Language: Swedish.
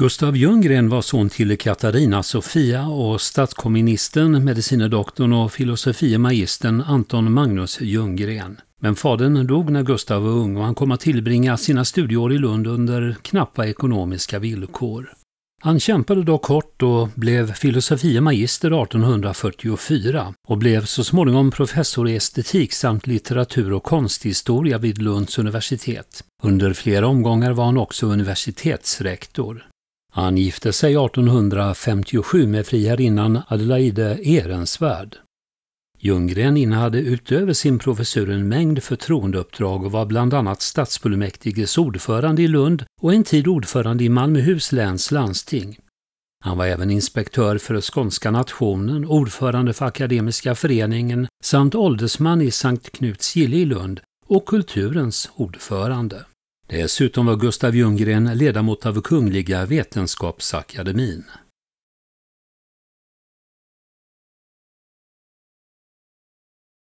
Gustav Ljunggren var son till Katarina Sofia och statskommunisten, medicinedoktorn och filosofie magistern Anton Magnus Ljunggren. Men fadern dog när Gustav var ung och han kom att tillbringa sina studieår i Lund under knappa ekonomiska villkor. Han kämpade dock kort och blev filosofie magister 1844 och blev så småningom professor i estetik samt litteratur och konsthistoria vid Lunds universitet. Under flera omgångar var han också universitetsrektor. Han gifte sig 1857 med friherrinnan Adelaide Ehrensvärd. Ljunggren innehade utöver sin professur en mängd förtroendeuppdrag och var bland annat stadsfullmäktiges ordförande i Lund och en tid ordförande i Malmöhus läns landsting. Han var även inspektör för Skånska nationen, ordförande för Akademiska föreningen samt åldersman i Sankt Knuts Gille i Lund och Kulturens ordförande. Dessutom var Gustav Ljunggren ledamot av Kungliga Vetenskapsakademien.